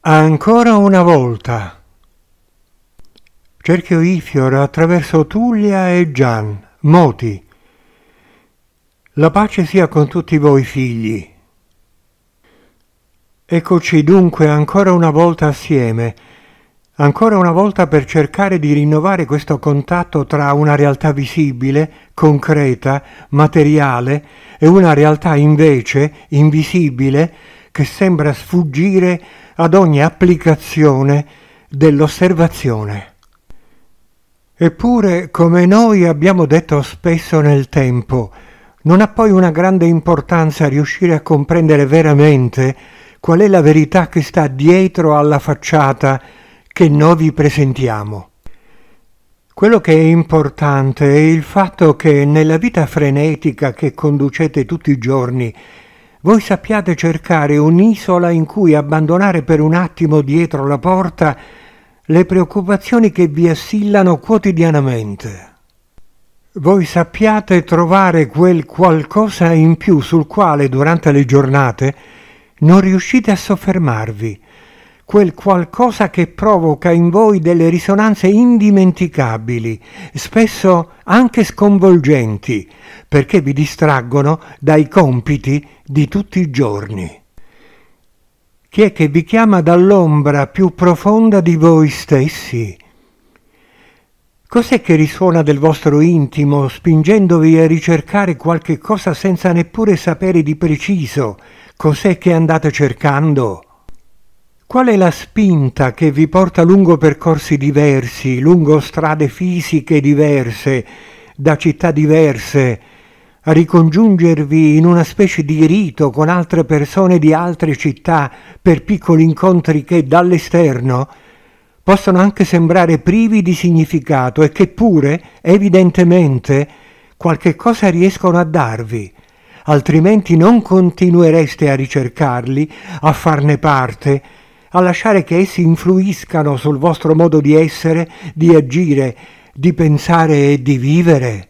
Ancora una volta. Cerchio Ifior attraverso Tullia e Gian, Moti. La pace sia con tutti voi figli. Eccoci dunque ancora una volta assieme, ancora una volta per cercare di rinnovare questo contatto tra una realtà visibile, concreta, materiale e una realtà invece invisibile, che sembra sfuggire ad ogni applicazione dell'osservazione. Eppure, come noi abbiamo detto spesso nel tempo, non ha poi una grande importanza riuscire a comprendere veramente qual è la verità che sta dietro alla facciata che noi vi presentiamo. Quello che è importante è il fatto che nella vita frenetica che conducete tutti i giorni voi sappiate cercare un'isola in cui abbandonare per un attimo dietro la porta le preoccupazioni che vi assillano quotidianamente. Voi sappiate trovare quel qualcosa in più sul quale durante le giornate non riuscite a soffermarvi, quel qualcosa che provoca in voi delle risonanze indimenticabili, spesso anche sconvolgenti, perché vi distraggono dai compiti di tutti i giorni. Chi è che vi chiama dall'ombra più profonda di voi stessi? Cos'è che risuona del vostro intimo, spingendovi a ricercare qualche cosa senza neppure sapere di preciso cos'è che andate cercando? Qual è la spinta che vi porta lungo percorsi diversi, lungo strade fisiche diverse, da città diverse, a ricongiungervi in una specie di rito con altre persone di altre città per piccoli incontri che dall'esterno possono anche sembrare privi di significato e che pure, evidentemente, qualche cosa riescono a darvi, altrimenti non continuereste a ricercarli, a farne parte, a lasciare che essi influiscano sul vostro modo di essere, di agire, di pensare e di vivere?